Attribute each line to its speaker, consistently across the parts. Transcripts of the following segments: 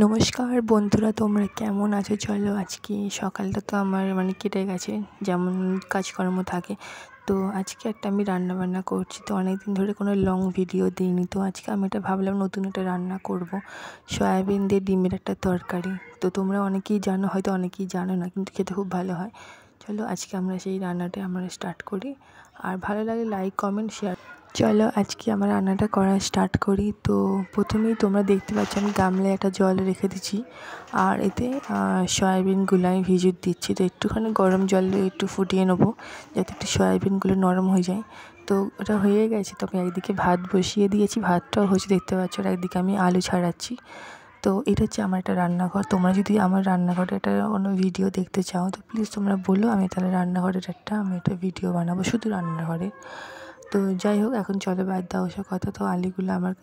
Speaker 1: নমস্কার বন্ধুরা তোমরা কেমন আছো চলো আজকে সকালটা তো আমার মানে কেটে গেছে যেমন কাজকর্ম থাকে তো আজকে একটা আমি রান্না বান্না করছি তো অনেক দিন ধরে কোনো লং ভিডিও দিইনি তো আজকে আমি এটা ভাবলাম নতুন একটা রান্না করব সয়াবিন দিয়ে ডিমের একটা তরকারি তো তোমরা অনেকেই জানো হয়তো অনেকেই জানো না কিন্তু খেতে খুব ভালো হয় চলো আজকে আমরা সেই রান্নাটা আমরা স্টার্ট করি আর ভালো লাগে লাইক কমেন্ট শেয়ার চলো আজকে আমার রান্নাটা করা স্টার্ট করি তো প্রথমেই তোমরা দেখতে পাচ্ছ আমি গামলায় একটা জল রেখে দিচ্ছি আর এতে সয়াবিনগুলো আমি ভিজে দিচ্ছি তো একটুখানি গরম জল একটু ফুটিয়ে নেবো যাতে একটু সয়াবিনগুলো নরম হয়ে যায় তো ওটা হয়ে গেছে তবে একদিকে ভাত বসিয়ে দিয়েছি ভাতটাও হয়েছে দেখতে পাচ্ছ আর একদিকে আমি আলু ছাড়াচ্ছি তো এটা হচ্ছে আমার একটা রান্নাঘর তোমরা যদি আমার রান্নাঘরে একটা অন্য ভিডিও দেখতে চাও তো প্লিজ তোমরা বলো আমি তাহলে রান্নাঘরের একটা আমি একটা ভিডিও বানাবো শুধু রান্নাঘরের তো যাই হোক এখন চলো বাদ দাও সব কথা তো আলিগুলো আমার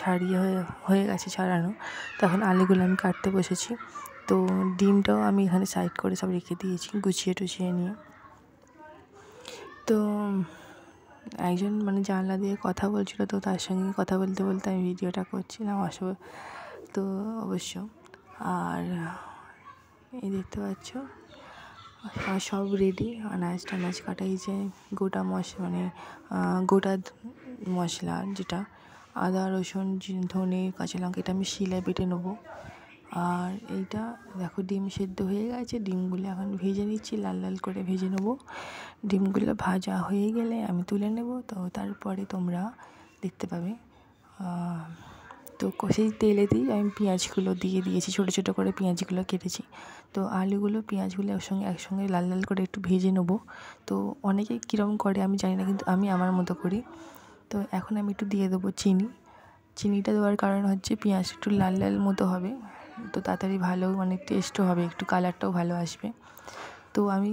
Speaker 1: ছাড়িয়ে হয়ে হয়ে গেছে ছাড়ানো তখন আলিগুলো আমি কাটতে বসেছি তো ডিমটাও আমি এখানে সাইড করে সব রেখে দিয়েছি গুছিয়ে টুছিয়ে নিয়ে তো একজন মানে জানলা দিয়ে কথা বলছিল তো তার সঙ্গে কথা বলতে বলতে আমি ভিডিওটা করছিলাম অস তো অবশ্য আর এই দেখতে পাচ্ছ সব রেডি আনাজ টানাজ কাটা যে গোটা মশলা মানে গোটা মশলা যেটা আদা রসুন ধনে কাঁচা লঙ্কা এটা আমি শিলায় বেটে নেবো আর এইটা দেখো ডিম সেদ্ধ হয়ে গেছে ডিমগুলো এখন ভেজে নিচ্ছি লাল লাল করে ভেজে নেবো ডিমগুলো ভাজা হয়ে গেলে আমি তুলে নেব তো তারপরে তোমরা দেখতে পাবে তো সেই তেলেতেই আমি পেঁয়াজগুলো দিয়ে দিয়েছি ছোটো ছোটো করে পেঁয়াজগুলো কেটেছি তো আলুগুলো পেঁয়াজগুলো একসঙ্গে একসঙ্গে লাল লাল করে একটু ভেজে নেবো তো অনেকে কীরকম করে আমি জানি না কিন্তু আমি আমার মতো করি তো এখন আমি একটু দিয়ে দেবো চিনি চিনিটা দেওয়ার কারণ হচ্ছে পেঁয়াজ একটু লাল লাল মতো হবে তো তাড়াতাড়ি ভালো মানে টেস্টও হবে একটু কালারটাও ভালো আসবে তো আমি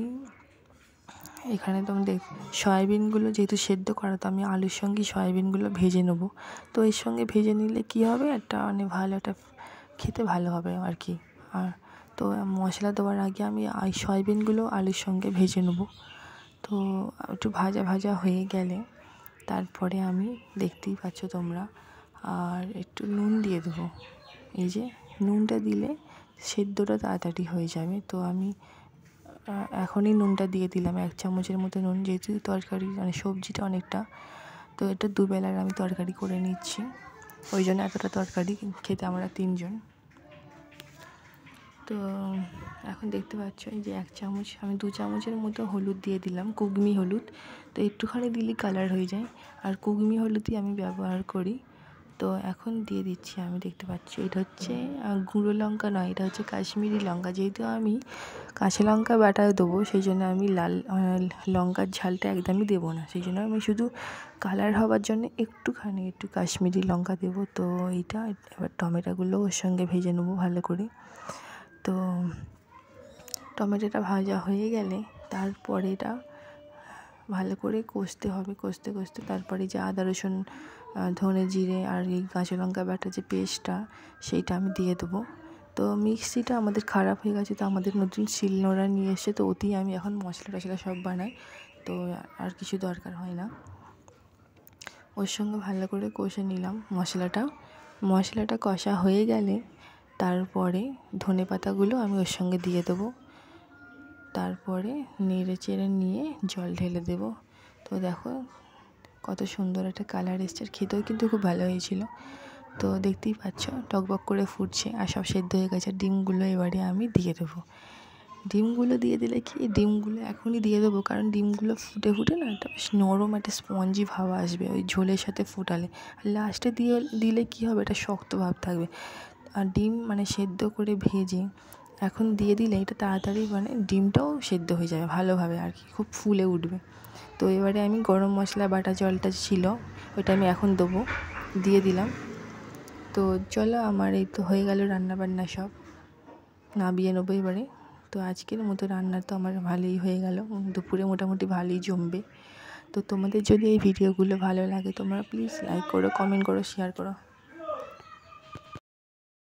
Speaker 1: এখানে তুমি দেখ সয়াবিনগুলো যেহেতু সেদ্ধ করা তো আমি আলুর সঙ্গে সয়াবিনগুলো ভেজে নেব তো এর সঙ্গে ভেজে নিলে কি হবে একটা মানে ভালো একটা খেতে ভালো হবে আর কি আর তো মশলা দেওয়ার আগে আমি সয়াবিনগুলো আলুর সঙ্গে ভেজে নেব তো একটু ভাজা ভাজা হয়ে গেলে তারপরে আমি দেখতেই পাচ্ছ তোমরা আর একটু নুন দিয়ে দেবো এই যে নুনটা দিলে সেদ্ধটা তাড়াতাড়ি হয়ে যাবে তো আমি এখনই নুনটা দিয়ে দিলাম এক চামচের মতো নুন যেহেতু তরকারি মানে সবজিটা অনেকটা তো এটা দুবেলার আমি তরকারি করে নিচ্ছি ওই জন্য এতটা তরকারি খেতে আমরা তিনজন তো এখন দেখতে পাচ্ছ যে এক চামচ আমি দু চামচের মতো হলুদ দিয়ে দিলাম কুগমি হলুদ তো একটুখানি দিলেই কালার হয়ে যায় আর কুগমি হলুদই আমি ব্যবহার করি তো এখন দিয়ে দিচ্ছি আমি দেখতে পাচ্ছি এটা হচ্ছে গুঁড়ো লঙ্কা নয় এটা হচ্ছে কাশ্মীরি লঙ্কা যেহেতু আমি কাঁচা লঙ্কা বাটায় দেবো সেই জন্য আমি লাল লঙ্কার ঝালটা একদমই দেবো না সেই জন্য আমি শুধু কালার হবার জন্য একটুখানি একটু কাশ্মীরি লঙ্কা দেবো তো এইটা এবার টমেটোগুলো ওর সঙ্গে ভেজে নেবো ভালো করে তো টমেটোটা ভাজা হয়ে গেলে তারপরে এটা ভালো করে কষতে হবে কষতে কষতে তারপরে যে আদা রসুন ধনে জিরে আর এই কাঁচা লঙ্কা বাটা যে পেস্টটা সেইটা আমি দিয়ে দেবো তো মিক্সিটা আমাদের খারাপ হয়ে গেছে তো আমাদের নতুন শিলনোড়া নিয়ে এসে তো ওতেই আমি এখন মশলা টশলা সব বানাই তো আর কিছু দরকার হয় না ওর সঙ্গে ভালো করে কষে নিলাম মশলাটা মশলাটা কষা হয়ে গেলে তারপরে ধনে পাতাগুলো আমি ওর সঙ্গে দিয়ে দেবো তারপরে নেড়ে চেড়ে নিয়ে জল ঢেলে দেব তো দেখো কত সুন্দর একটা কালার এসছে আর খেতেও কিন্তু খুব ভালো হয়েছিল তো দেখতেই পাচ্ছ টকবক করে ফুটছে আর সব সেদ্ধ হয়ে গেছে ডিমগুলো এবারে আমি দিয়ে দেবো ডিমগুলো দিয়ে দিলে কি ডিমগুলো এখনই দিয়ে দেবো কারণ ডিমগুলো ফুটে ফুটে না একটা বেশ নরম একটা স্পঞ্জি ভাব আসবে ওই ঝোলের সাথে ফুটালে আর লাস্টে দিয়ে দিলে কি হবে এটা শক্ত ভাব থাকবে আর ডিম মানে সেদ্ধ করে ভেজে এখন দিয়ে দিলে এটা তাড়াতাড়ি মানে ডিমটাও সেদ্ধ হয়ে যাবে ভালোভাবে আর কি খুব ফুলে উঠবে তো এবারে আমি গরম মশলা বাটা জলটা ছিল ওটা আমি এখন দেবো দিয়ে দিলাম তো চলো আমার এই তো হয়ে গেল বান্না সব বিয়ে নেবো এবারে তো আজকের মতো রান্না তো আমার ভালোই হয়ে গেল দুপুরে মোটামুটি ভালোই জমবে তো তোমাদের যদি এই ভিডিওগুলো ভালো লাগে তোমরা প্লিজ লাইক করো কমেন্ট করো শেয়ার করো